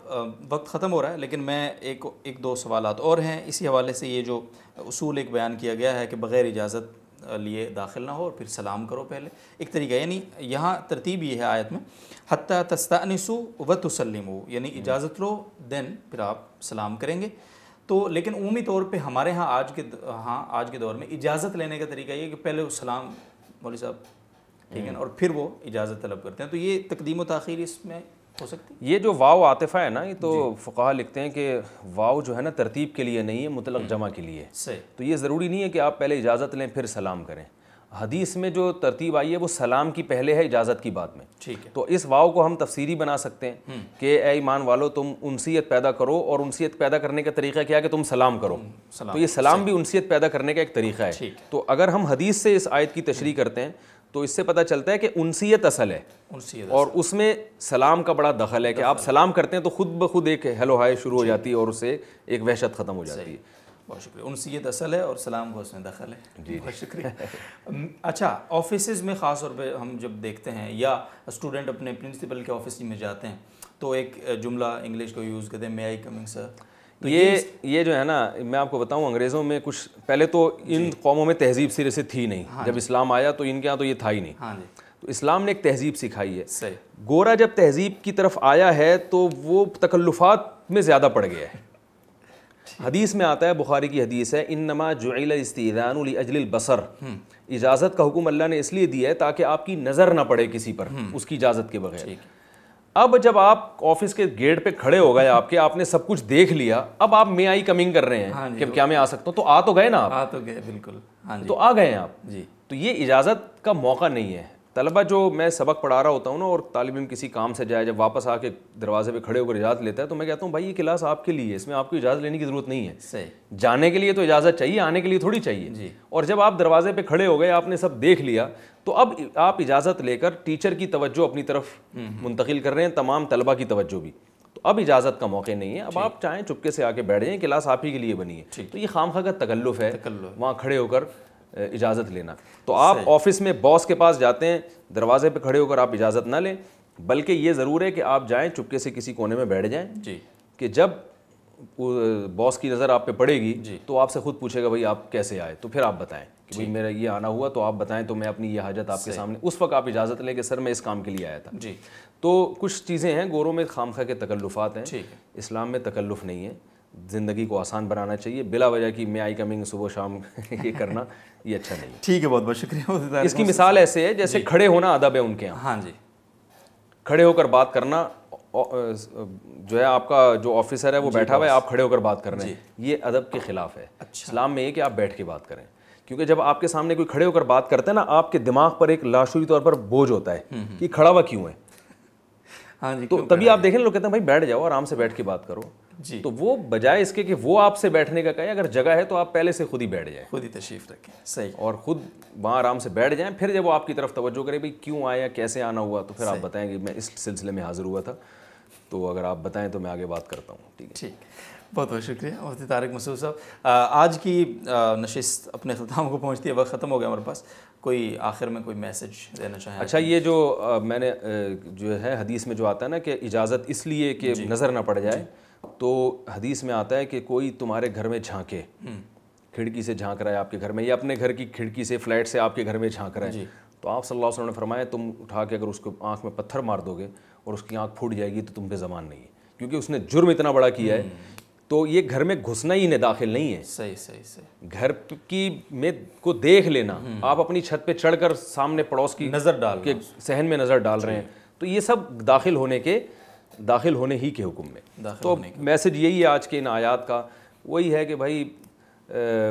وقت ختم ہو رہا ہے لیکن میں ایک ایک دو سوالات اور ہیں اسی حوالے سے یہ جو اصول ایک بیان کیا گیا ہے کہ بغیر اجازت لیے داخل نہ ہو اور پھر سلام کرو پہلے ایک طریقہ یعنی یہاں ترتیب یہ ہے آیت میں حتیٰ تستانسو و تسلمو یعنی اجازت لو دین پھر آپ سلام کریں گے تو لیکن عمومی طور پہ ہمارے ہاں آج کے ہاں آج کے دور میں اجازت لینے کا طریقہ یہ کہ پہلے سلام مولوی صاحب ٹھیک ہے اور پھر وہ اجازت طلب کرتے ہیں تو یہ تقدیم و تاخیر اس میں یہ جو واؤ عاطفہ ہے نا یہ تو جی۔ فقہ لکھتے ہیں کہ واؤ جو ہے نا ترتیب کے لیے نہیں ہے مطلق جمع کے لیے تو یہ ضروری نہیں ہے کہ آپ پہلے اجازت لیں پھر سلام کریں حدیث میں جو ترتیب آئی ہے وہ سلام کی پہلے ہے اجازت کی بات میں ٹھیک ہے تو اس واؤ کو ہم تفسیری بنا سکتے ہیں کہ اے ایمان والو تم انسیت پیدا کرو اور انسیت پیدا کرنے کا طریقہ کیا کہ تم سلام کرو تو یہ سلام بھی انسیت پیدا کرنے کا ایک طریقہ ہے تو اگر ہم حدیث سے اس آیت کی تشریح کرتے ہیں تو اس سے پتہ چلتا ہے کہ انسیت اصل ہے انسیت اور اس میں سلام کا بڑا دخل ہے کہ آپ سلام کرتے ہیں تو خود بخود ایک ہیلو ہائے شروع ہو جی۔ جاتی ہے اور اسے ایک وحشت ختم ہو جاتی ہے بہت شکریہ انسیت اصل ہے اور سلام کو اس میں دخل ہے جی, جی۔ بہت شکریہ اچھا آفیسز میں خاص طور پہ ہم جب دیکھتے ہیں یا اسٹوڈنٹ اپنے پرنسپل کے آفس میں جاتے ہیں تو ایک جملہ انگلش کو یوز کرتے ہیں مے آئی کمنگ سر یہ جو ہے نا میں آپ کو بتاؤں انگریزوں میں کچھ پہلے تو ان جی۔ قوموں میں تہذیب سرے سے تھی نہیں ہاں جب جی۔ اسلام آیا تو ان کے یہاں تو یہ تھا ہی نہیں ہاں جی۔ تو اسلام نے ایک تہذیب سکھائی ہے گورا جب تہذیب کی طرف آیا ہے تو وہ تکلفات میں زیادہ پڑ گیا ہے حدیث میں آتا ہے بخاری کی حدیث ہے انما جعل ان لاجل البصر اجازت کا حکم اللہ نے اس لیے دیا ہے تاکہ آپ کی نظر نہ پڑے کسی پر اس کی اجازت کے بغیر اب جب آپ آفس کے گیٹ پہ کھڑے ہو گئے آپ آپ آپ آپ آپ کے نے سب کچھ دیکھ لیا اب میں میں آئی کمنگ کر رہے ہیں ہیں جی، کہ کیا آ آ آ آ سکتا ہوں تو تو تو تو تو گئے گئے ہاں جی۔ گئے نا بالکل جی یہ اجازت کا موقع نہیں ہے طلبہ جو میں سبق پڑھا رہا ہوتا ہوں نا اور طالب علم کسی کام سے جائے جب واپس آ کے دروازے پہ کھڑے ہو کر اجازت لیتا ہے تو میں کہتا ہوں بھائی یہ کلاس آپ کے لیے اس میں آپ کو اجازت لینے کی ضرورت نہیں ہے جانے کے لیے تو اجازت چاہیے آنے کے لیے تھوڑی چاہیے جی اور جب آپ دروازے پہ کھڑے ہو گئے آپ نے سب دیکھ لیا تو اب آپ اجازت لے کر ٹیچر کی توجہ اپنی طرف منتقل کر رہے ہیں تمام طلبہ کی توجہ بھی تو اب اجازت کا موقع نہیں ہے اب آپ چاہیں چپکے سے آ کے بیٹھ جائیں کلاس آپ ہی کے لیے بنی ہے تو یہ خام خاں کا تکلف ہے وہاں کھڑے ہو کر اجازت لینا تو آپ آفس میں باس کے پاس جاتے ہیں دروازے پہ کھڑے ہو کر آپ اجازت نہ لیں بلکہ یہ ضرور ہے کہ آپ جائیں چپکے سے کسی کونے میں بیٹھ جائیں جی کہ جب باس کی نظر آپ پہ پڑے گی جی تو آپ سے خود پوچھے گا بھائی آپ کیسے آئے تو پھر آپ بتائیں کہ بھائی جی۔ میرا یہ آنا ہوا تو آپ بتائیں تو میں اپنی یہ حاجت آپ کے سامنے اس وقت آپ اجازت لیں کہ سر میں اس کام کے لیے آیا تھا جی تو کچھ چیزیں ہیں گوروں میں خامخواہ کے تکلفات ہیں اسلام میں تکلف نہیں ہے زندگی کو آسان بنانا چاہیے بلا وجہ کی میں آئی کمنگ صبح شام یہ کرنا یہ اچھا نہیں ٹھیک ہے بہت بہت شکریہ اس کی مثال ایسے ہے جیسے جی۔ کھڑے ہونا ادب ہے ان کے یہاں ہاں جی کھڑے ہو کر بات کرنا جو ہے آپ کا جو آفیسر ہے وہ جی، بیٹھا ہوا ہے آپ کھڑے ہو کر بات کر رہے ہیں جی۔ یہ ادب کے خلاف ہے اچھا۔ اسلام میں یہ کہ آپ بیٹھ کے بات کریں کیونکہ جب آپ کے سامنے کوئی کھڑے ہو کر بات کرتے ہیں نا آپ کے دماغ پر ایک لاشوری طور پر بوجھ ہوتا ہے کہ کھڑا ہوا کیوں ہے ہاں جی تو تبھی آپ دیکھیں لوگ کہتے ہیں بھائی بیٹھ جاؤ آرام سے بیٹھ کے بات کرو جی تو وہ بجائے اس کے کہ وہ آپ سے بیٹھنے کا کہے اگر جگہ ہے تو آپ پہلے سے خود ہی بیٹھ جائیں خود ہی تشریف رکھیں صحیح اور خود وہاں آرام سے بیٹھ جائیں پھر جب وہ آپ کی طرف توجہ کرے بھائی کیوں آیا کیسے آنا ہوا تو پھر آپ بتائیں کہ میں اس سلسلے میں حاضر ہوا تھا تو اگر آپ بتائیں تو میں آگے بات کرتا ہوں ٹھیک ٹھیک بہت بہت شکریہ مفتی طارق مسعود صاحب آج کی نشست اپنے کو پہنچتی ہے وقت ختم ہو گیا ہمارے پاس کوئی آخر میں کوئی میسج دینا اچھا یہ جو میں نے جو ہے حدیث میں جو آتا ہے نا کہ اجازت اس لیے کہ جی۔ نظر نہ پڑ جائے جی۔ تو حدیث میں آتا ہے کہ کوئی تمہارے گھر میں جھانکے کھڑکی سے جھانک رہا ہے آپ کے گھر میں یا اپنے گھر کی کھڑکی سے فلیٹ سے آپ کے گھر میں جھانک رہا ہے جی۔ تو آپ صلی اللہ علیہ وسلم نے فرمایا تم اٹھا کے اگر اس کو آنکھ میں پتھر مار دو گے اور اس کی آنکھ پھوٹ جائے گی تو تم پہ زمان نہیں ہے کیونکہ اس نے جرم اتنا بڑا کیا ہے تو یہ گھر میں گھسنا ہی انہیں داخل نہیں ہے صحیح صحیح گھر کی میں کو دیکھ لینا آپ اپنی چھت پہ چڑھ کر سامنے پڑوس کی نظر ڈال کے صحن میں نظر ڈال رہے ہیں جی۔ تو یہ سب داخل ہونے کے داخل ہونے ہی کے حکم میں تو میسج یہی ہے آج کے ان آیات کا وہی ہے کہ بھائی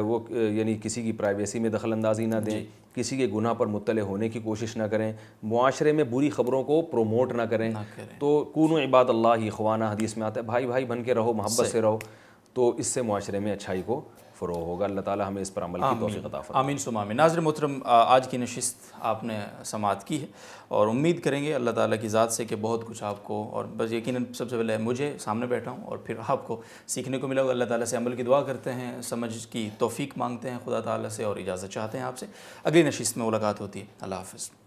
وہ یعنی کسی کی پرائیویسی میں دخل اندازی نہ دیں جی۔ کسی کے گناہ پر مطلع ہونے کی کوشش نہ کریں معاشرے میں بری خبروں کو پروموٹ نہ کریں تو کون و عباد اللہ ہی خوانہ حدیث میں آتا ہے بھائی بھائی بن کے رہو محبت سے رہو تو اس سے معاشرے میں اچھائی کو فروغ ہوگا اللہ تعالیٰ ہمیں اس پر عمل کی توفیق عطا فرمائے آمین سم آمین ناظر محترم آج کی نشست آپ نے سماعت کی ہے اور امید کریں گے اللہ تعالیٰ کی ذات سے کہ بہت کچھ آپ کو اور بس یقیناً سب سے پہلے مجھے سامنے بیٹھا ہوں اور پھر آپ کو سیکھنے کو ملا ہوگا اللہ تعالیٰ سے عمل کی دعا کرتے ہیں سمجھ کی توفیق مانگتے ہیں خدا تعالیٰ سے اور اجازت چاہتے ہیں آپ سے اگلی نشست میں ملاقات ہوتی ہے اللہ حافظ